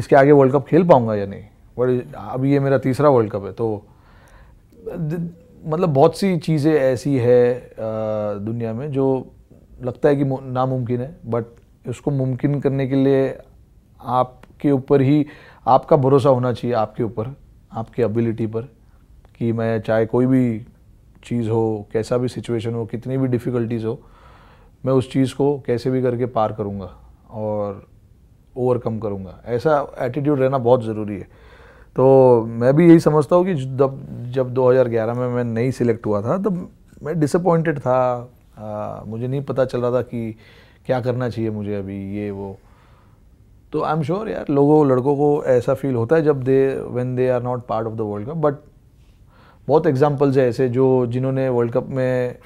इसके आगे वर्ल्ड कप खेल पाऊंगा या नहीं बट अभी ये मेरा तीसरा वर्ल्ड कप है तो मतलब बहुत सी चीज़ें ऐसी है uh, दुनिया में जो लगता है कि नामुमकिन है बट उसको मुमकिन करने के लिए आप के ऊपर ही आपका भरोसा होना चाहिए आपके ऊपर आपके एबिलिटी पर कि मैं चाहे कोई भी चीज़ हो कैसा भी सिचुएशन हो कितनी भी डिफ़िकल्टीज़ हो मैं उस चीज़ को कैसे भी करके पार करूँगा और ओवरकम करूँगा ऐसा एटीट्यूड रहना बहुत ज़रूरी है तो मैं भी यही समझता हूँ कि जब जब 2011 में मैं नहीं सिलेक्ट हुआ था तब मैं डिसअपॉइंटेड था आ, मुझे नहीं पता चल रहा था कि क्या करना चाहिए मुझे अभी ये वो तो आई एम श्योर यार लोगों लड़कों को ऐसा फील होता है जब they when they are not part of the World Cup but बहुत एग्जाम्पल्स है ऐसे जो जिन्होंने वर्ल्ड कप में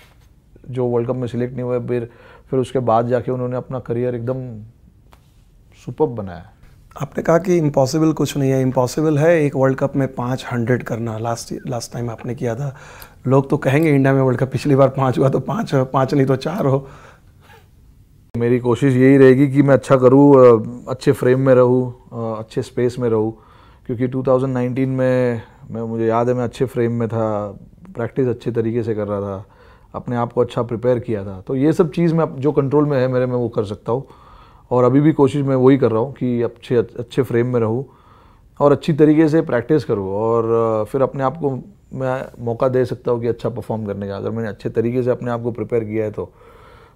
जो वर्ल्ड कप में सिलेक्ट नहीं हुए फिर फिर उसके बाद जाके उन्होंने अपना करियर एकदम सुपर बनाया
आपने कहा कि इम्पॉसिबल कुछ नहीं है इम्पॉसिबल है एक वर्ल्ड कप में पाँच हंड्रेड करना लास्ट लास्ट टाइम आपने किया था लोग तो कहेंगे इंडिया में वर्ल्ड कप पिछली बार पाँच हुआ तो पाँच पाँच नहीं तो चार हो
मेरी कोशिश यही रहेगी कि मैं अच्छा करूँ अच्छे फ्रेम में रहूँ अच्छे स्पेस में रहूँ क्योंकि 2019 में मैं मुझे याद है मैं अच्छे फ्रेम में था प्रैक्टिस अच्छे तरीके से कर रहा था अपने आप को अच्छा प्रिपेयर किया था तो ये सब चीज़ मैं जो कंट्रोल में है मेरे में वो कर सकता हूँ और अभी भी कोशिश मैं वही कर रहा हूँ कि अच्छे अच्छे फ्रेम में रहूँ और अच्छी तरीके से प्रैक्टिस करूँ और फिर अपने आप को मैं मौका दे सकता हूँ कि अच्छा परफॉर्म करने का अगर मैंने अच्छे तरीके से अपने आप को प्रिपेयर किया है तो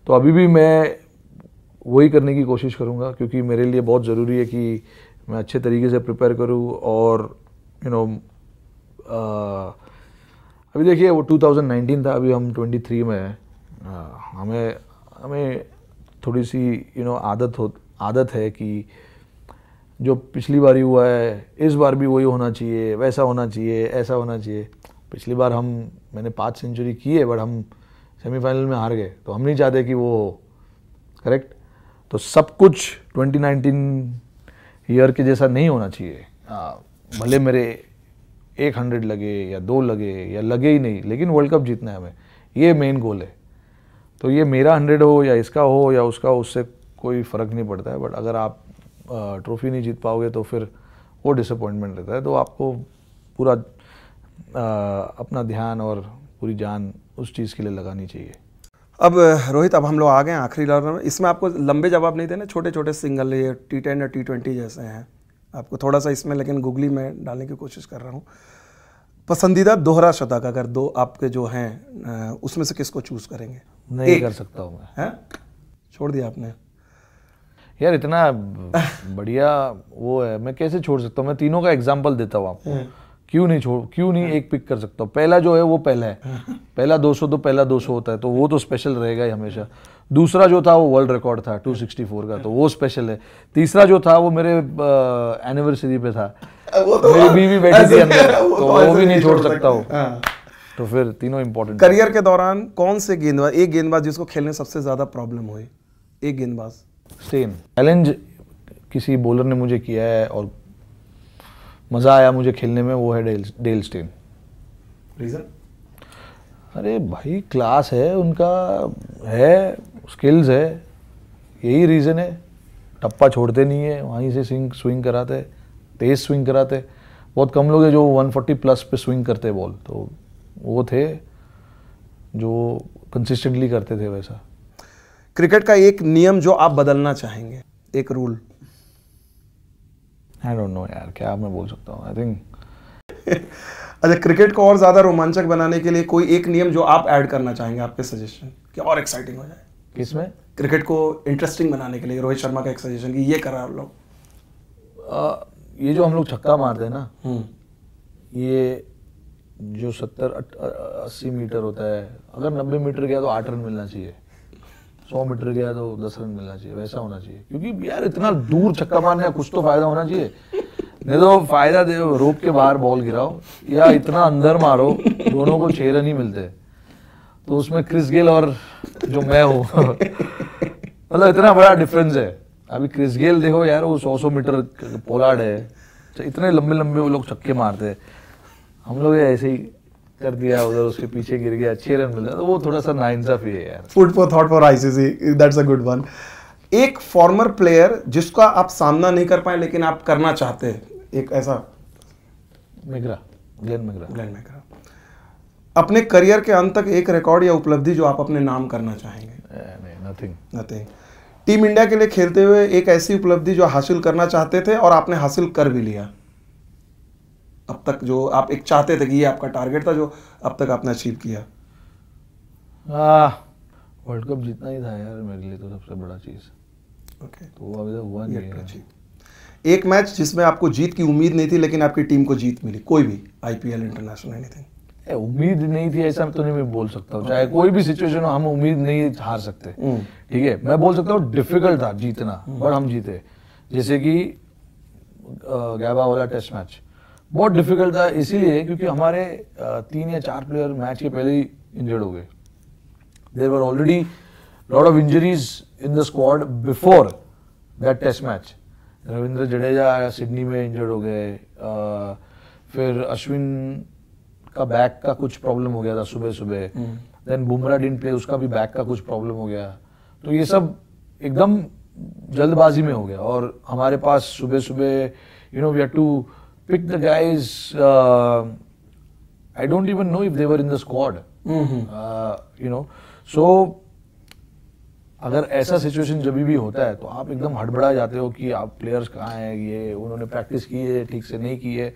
तो अभी भी मैं वही करने की कोशिश करूँगा क्योंकि मेरे लिए बहुत ज़रूरी है कि मैं अच्छे तरीके से प्रिपेयर करूँ और यू you नो know, अभी देखिए वो 2019 था अभी हम 23 में हैं हमें हमें थोड़ी सी यू you नो know, आदत हो आदत है कि जो पिछली बार ही हुआ है इस बार भी वही होना चाहिए वैसा होना चाहिए ऐसा होना चाहिए पिछली बार हम मैंने पाँच सेंचुरी की है बट हम सेमीफाइनल में हार गए तो हम नहीं चाहते कि वो हो करेक्ट तो सब कुछ 2019 ईयर के जैसा नहीं होना चाहिए भले मेरे एक हंड्रेड लगे या दो लगे या लगे ही नहीं लेकिन वर्ल्ड कप जीतना है हमें ये मेन गोल है तो ये मेरा हंड्रेड हो या इसका हो या उसका हो उससे कोई फ़र्क नहीं पड़ता है बट अगर आप ट्रॉफी नहीं जीत पाओगे तो फिर वो डिसअपॉइंटमेंट रहता है तो आपको पूरा आ, अपना ध्यान और पूरी जान उस चीज़ के लिए लगानी चाहिए
अब रोहित अब हम लोग आ गए हैं आखिरी लॉर्नर में इसमें आपको लंबे जवाब नहीं देने छोटे छोटे सिंगल ये टी टेन या टी ट्वेंटी जैसे हैं आपको थोड़ा सा इसमें लेकिन गुगली में डालने की कोशिश कर रहा हूँ पसंदीदा दोहरा शतक अगर दो आपके जो हैं उसमें से किसको चूज करेंगे नहीं कर सकता हूँ छोड़ दिया आपने
यार इतना बढ़िया वो है मैं कैसे छोड़ सकता हूँ मैं तीनों का एग्जाम्पल देता हूँ आपको
हम्म। क्यों नहीं
छोड़ क्यों नहीं एक पिक कर सकता पहला जो है वो पहला है पहला 200 तो पहला 200 होता है तो वो तो स्पेशल रहेगा ही हमेशा दूसरा जो था वो वर्ल्ड रिकॉर्ड था 264 का तो वो स्पेशल है तीसरा जो था वो मेरे एनिवर्सरी पे था तो मेरी बीवी बैठी थी अंदर तो, तो वो भी नहीं छोड़ सकता वो तो फिर तीनों इम्पोर्टेंट करियर
के दौरान कौन से गेंदबाज एक गेंदबाज जिसको खेलने सबसे ज़्यादा प्रॉब्लम हुई एक गेंदबाज
सेम चैलेंज किसी बॉलर ने मुझे किया है और मज़ा आया मुझे खेलने में वो है डेल डेल स्टेन रीज़न अरे भाई क्लास है उनका है स्किल्स है यही रीज़न है टप्पा छोड़ते नहीं है वहीं से स्विंग स्विंग कराते तेज़ स्विंग कराते बहुत कम लोग हैं जो 140 प्लस पे स्विंग करते बॉल तो वो थे जो कंसिस्टेंटली
करते थे वैसा क्रिकेट का एक नियम जो आप बदलना चाहेंगे एक रूल आई डोंट नो यार क्या मैं बोल सकता हूँ आई थिंक [laughs] अच्छा क्रिकेट को और ज़्यादा रोमांचक बनाने के लिए कोई एक नियम जो आप ऐड करना चाहेंगे आपके सजेशन कि और एक्साइटिंग हो जाए किसमें क्रिकेट को इंटरेस्टिंग बनाने के लिए रोहित शर्मा का एक सजेशन कि ये करा आप लोग ये जो हम लोग छक्का मारते हैं ना हम्म। ये
जो सत्तर अस्सी मीटर होता है अगर नब्बे मीटर गया तो आठ रन मिलना चाहिए सौ मीटर गया तो दस रन मिलना चाहिए वैसा होना चाहिए क्योंकि यार इतना दूर छक्का मारने का कुछ तो फायदा होना चाहिए नहीं तो फायदा दे रोक के बाहर बॉल गिराओ या इतना अंदर मारो दोनों को छह रन ही मिलते तो उसमें क्रिस गेल और जो मैं हूँ मतलब इतना बड़ा डिफरेंस है अभी क्रिस गेल देखो यार वो सौ सौ मीटर पोलाड है अच्छा, इतने लंबे लंबे वो लोग छक्के मारते हैं हम लोग ऐसे ही कर दिया उधर उसके पीछे गिर गया अच्छे रन मिला तो वो थोड़ा सा नाइंसाफी है यार
food for thought for ICC that's a good one एक फॉर्मर प्लेयर जिसका आप सामना नहीं कर पाए लेकिन आप करना चाहते हैं एक ऐसा
मिग्रा ग्लेन
मिग्रा ग्लेन मिग्रा अपने करियर के अंत तक एक रिकॉर्ड या उपलब्धि जो आप अपने नाम करना चाहेंगे नथिंग नथिंग टीम इंडिया के लिए खेलते हुए एक ऐसी उपलब्धि जो हासिल करना चाहते थे और आपने हासिल कर भी लिया अब तक जो आप एक चाहते थे कि ये आपका टारगेट था जो अब तक आपने अचीव किया
वर्ल्ड कप जीतना ही था यार मेरे लिए तो सबसे बड़ा चीज़ ओके तो वो अभी तक हुआ नहीं
है एक मैच जिसमें आपको जीत की उम्मीद नहीं थी लेकिन आपकी टीम को जीत मिली कोई भी आईपीएल इंटरनेशनल एनीथिंग उम्मीद नहीं थी ऐसा तो नहीं मैं बोल सकता हूँ चाहे कोई भी सिचुएशन
हो हम उम्मीद नहीं हार सकते hmm. ठीक है मैं बोल सकता हूँ डिफिकल्ट था जीतना और hmm. हम जीते जैसे कि गैबा वाला टेस्ट मैच बहुत डिफिकल्ट था इसीलिए क्योंकि हमारे तीन या चार प्लेयर मैच के पहले ही इंजर्ड हो गए there were already lot of injuries in the squad before that test match Ravindra Jadeja Sydney में इंजर्ड हो गए फिर अश्विन का बैक का कुछ प्रॉब्लम हो गया था सुबह सुबह देन बुमरा डिन प्ले उसका भी बैक का कुछ प्रॉब्लम हो गया तो ये सब एकदम जल्दबाजी में हो गया और हमारे पास सुबह सुबह you know we had to picked the guys. Uh, I don't even know if they were in the squad. Mm-hmm. Uh, you know, so अगर ऐसा सिचुएशन जब भी होता है तो आप एकदम हड़बड़ा जाते हो कि आप प्लेयर्स कहाँ हैं ये उन्होंने प्रैक्टिस की है ठीक से नहीं की है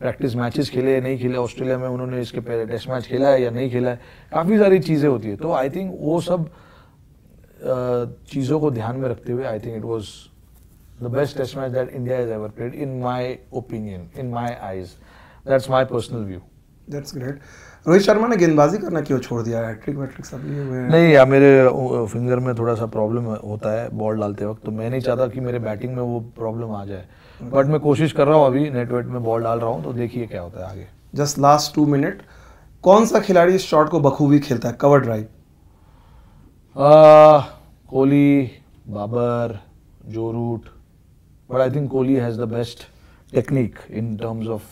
प्रैक्टिस मैचेस खेले नहीं खेले ऑस्ट्रेलिया में उन्होंने इसके पहले टेस्ट मैच खेला है या नहीं खेला है काफ़ी सारी चीज़ें होती है तो आई थिंक वो सब uh, चीज़ों को ध्यान में रखते हुए I think it was the best test match that India has ever played, in my opinion, in my eyes. That's my personal view.
That's great. Rohit Sharma ने गेंदबाजी करना क्यों छोड़ दिया हैट्रिक वैट्रिक सब लिए हुए नहीं यार
मेरे फिंगर में थोड़ा सा प्रॉब्लम होता है बॉल डालते वक्त तो मैं नहीं चाहता कि मेरे बैटिंग में वो प्रॉब्लम आ जाए बट मैं कोशिश कर रहा हूँ अभी नेटवेट में बॉल डाल रहा हूँ तो देखिए क्या होता है आगे
जस्ट लास्ट टू मिनट कौन सा खिलाड़ी इस शॉट को बखूबी खेलता है cover drive
Kohli Babar Joe Root But I think Kohli has the best technique in terms of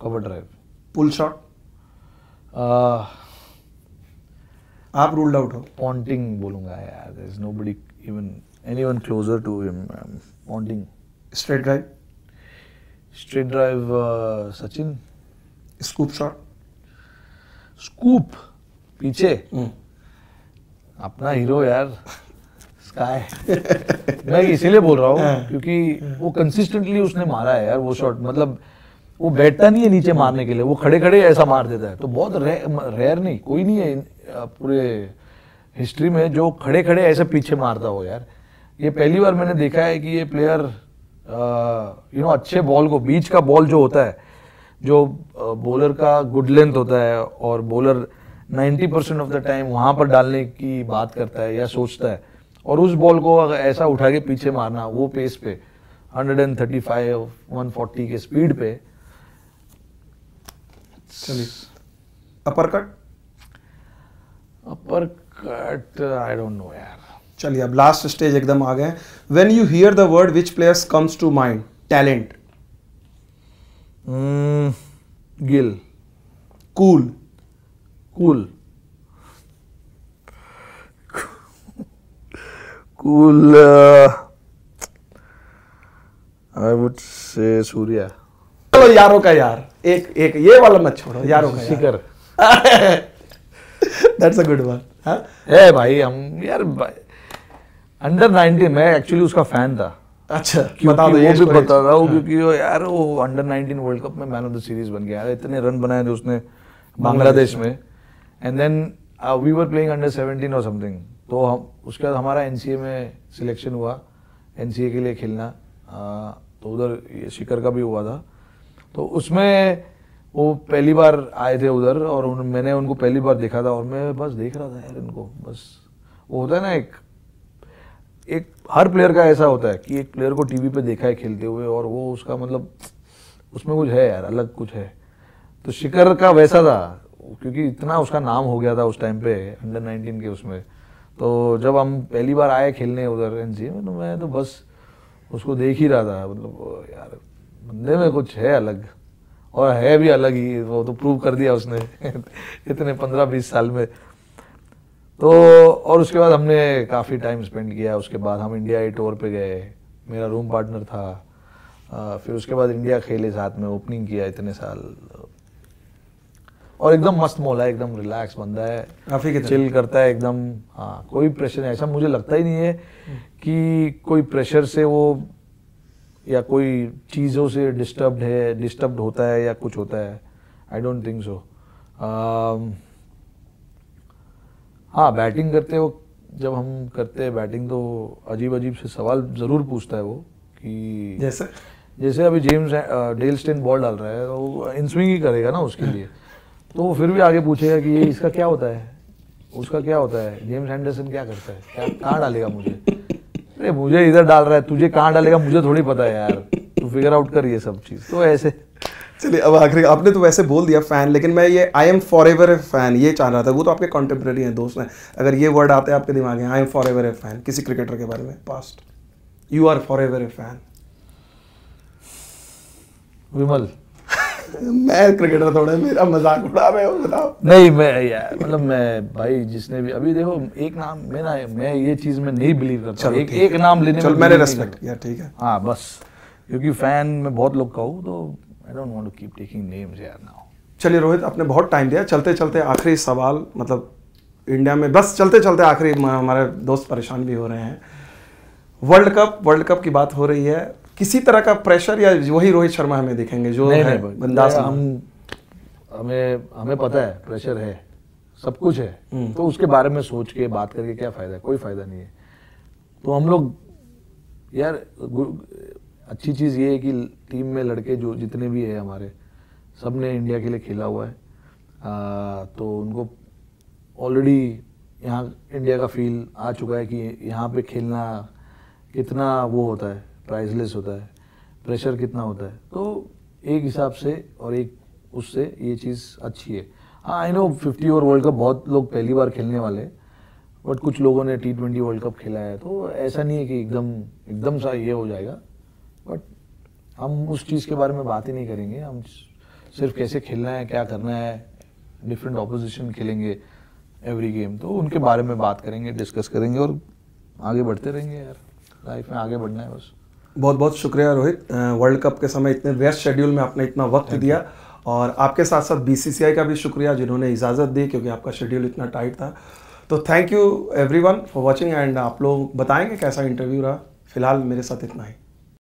cover drive. Pull shot? Uh, आप रूल्ड आउट हो पॉन्टिंग बोलूंगा यार there is nobody even anyone closer to him Ponting straight drive straight drive Sachin scoop shot scoop पीछे हम्म। अपना हीरो यार है [laughs] मैं इसीलिए बोल रहा हूँ हाँ। क्योंकि हाँ। वो कंसिस्टेंटली उसने मारा है यार वो शॉट मतलब वो बैठता नहीं है नीचे मारने के लिए वो खड़े खड़े ऐसा मार देता है तो बहुत रेयर नहीं कोई नहीं है पूरे हिस्ट्री में जो खड़े खड़े ऐसे पीछे मारता हो यार ये पहली बार मैंने देखा है कि ये प्लेयर यू नो अच्छे बॉल को बीच का बॉल जो होता है जो बॉलर का गुड लेंथ होता है और bowler 90 percent of the time वहाँ पर डालने की बात करता है या सोचता है और उस बॉल को अगर ऐसा उठा के पीछे मारना वो पेस पे 135 140 के स्पीड पे
uppercut upper cut upper cut I don't know यार चलिए अब लास्ट स्टेज एकदम आ गए when you hear the word which players comes to mind talent Gill cool cool
cool I would say Surya
चलो यारों का यार एक एक ये वाला मत छोड़ो यारों का Shikhar that's a good one
है भाई हम यार भाई अंडर 90 मैं एक्चुअली उसका फैन था
अच्छा बता दो ये भी बता रहा हूँ क्योंकि
वो यार वो अंडर 19 वर्ल्ड कप में मैन ऑफ द सीरीज बन गया इतने रन बनाए थे उसने बांग्लादेश में and then we were playing under 17 और समथिंग तो हम उसके बाद हमारा एन में सिलेक्शन हुआ एन के लिए खेलना आ, तो उधर ये शिखर का भी हुआ था तो उसमें वो पहली बार आए थे उधर और उन, मैंने उनको पहली बार देखा था और मैं बस देख रहा था यार इनको बस वो होता है ना एक एक हर प्लेयर का ऐसा होता है कि एक प्लेयर को टीवी पे देखा है खेलते हुए और वो उसका मतलब उसमें कुछ है यार अलग कुछ है तो शिखर का वैसा था क्योंकि इतना उसका नाम हो गया था उस टाइम पे अंडर नाइनटीन के उसमें तो जब हम पहली बार आए खेलने उधर एन सी तो मैं तो बस उसको देख ही रहा था मतलब यार बंदे में कुछ है अलग और है भी अलग ही वो तो प्रूव कर दिया उसने [laughs] इतने पंद्रह बीस साल में तो और उसके बाद हमने काफ़ी टाइम स्पेंड किया उसके बाद हम इंडिया ए टूर पे गए मेरा रूम पार्टनर था फिर उसके बाद इंडिया खेले साथ में ओपनिंग किया इतने साल और एकदम मस्त मोल है एकदम रिलैक्स बंदा है काफी चिल करता है एकदम हाँ कोई प्रेशर नहीं ऐसा मुझे लगता ही नहीं है कि कोई प्रेशर से वो या कोई चीज़ों से डिस्टर्ब है डिस्टर्ब होता है या कुछ होता है आई डोंट थिंक सो हाँ बैटिंग करते वो जब हम करते हैं बैटिंग तो अजीब अजीब से सवाल ज़रूर पूछता है वो कि जैसे जैसे अभी जेम्स डेल स्टेन बॉल डाल रहा है तो इन स्विंग ही करेगा ना उसके लिए तो वो फिर भी आगे पूछेगा कि ये इसका क्या होता है उसका क्या होता है जेम्स एंडरसन क्या करता है क्या कहाँ डालेगा मुझे अरे मुझे इधर डाल रहा है तुझे कहाँ डालेगा मुझे थोड़ी पता है यार तू फिगर आउट कर ये सब चीज़
तो ऐसे चलिए अब आखिरी आपने तो वैसे बोल दिया फ़ैन लेकिन मैं ये I am forever a fan ये चाह रहा था वो तो आपके कॉन्टेम्प्रेरी हैं दोस्त हैं अगर ये वर्ड आते हैं आपके दिमाग में I am forever a fan किसी क्रिकेटर के बारे में past you are forever a fan Vimal मैं क्रिकेटर थोड़े मेरा मजाक उड़ा रहे हो बताओ
नहीं मैं यार मतलब मैं भाई जिसने भी अभी देखो एक नाम मैं ना मैं ये चीज़ में नहीं बिलीव करता चलो, एक एक नाम लेने चलो, मैंने रेस्पेक्ट किया ठीक
है हाँ बस क्योंकि फ़ैन में बहुत लोग का हूँ तो
I don't want to keep taking names यार नाउ
चलिए रोहित आपने बहुत टाइम दिया चलते चलते आखिरी सवाल मतलब इंडिया में बस चलते चलते आखिरी हमारे दोस्त परेशान भी हो रहे हैं वर्ल्ड कप वर्ल्ड कप की बात हो रही है किसी तरह का प्रेशर या वही रोहित शर्मा हमें देखेंगे जो नहीं, है नहीं, नहीं, हम
हमें हमें पता है प्रेशर है सब कुछ है हम्म। तो उसके बारे में सोच के बात करके क्या फ़ायदा है कोई फ़ायदा नहीं है तो हम लोग यार अच्छी चीज़ ये है कि टीम में लड़के जो जितने भी है हमारे सब ने इंडिया के लिए खेला हुआ है आ, तो उनको ऑलरेडी यहाँ इंडिया का फील आ चुका है कि यहाँ पे खेलना कितना वो होता है प्राइसलेस होता है प्रेशर कितना होता है तो एक हिसाब से और एक उससे ये चीज़ अच्छी है हाँ I know fifty over world cup बहुत लोग पहली बार खेलने वाले बट कुछ लोगों ने टी ट्वेंटी वर्ल्ड कप खेला है तो ऐसा नहीं है कि एकदम एकदम सा ये हो जाएगा बट हम उस चीज़ के बारे में बात ही नहीं करेंगे हम सिर्फ कैसे खेलना है क्या करना है डिफरेंट ऑपोजिशन खेलेंगे एवरी गेम तो उनके
बारे में बात करेंगे डिस्कस करेंगे और आगे बढ़ते
रहेंगे यार लाइफ में आगे बढ़ना है बस
बहुत बहुत शुक्रिया रोहित वर्ल्ड कप के समय इतने व्यस्त शेड्यूल में आपने इतना वक्त दिया और आपके साथ साथ बीसीसीआई का भी शुक्रिया जिन्होंने इजाज़त दी क्योंकि आपका शेड्यूल इतना टाइट था तो thank you everyone for watching and आप लोग बताएंगे कैसा इंटरव्यू रहा फिलहाल मेरे साथ इतना ही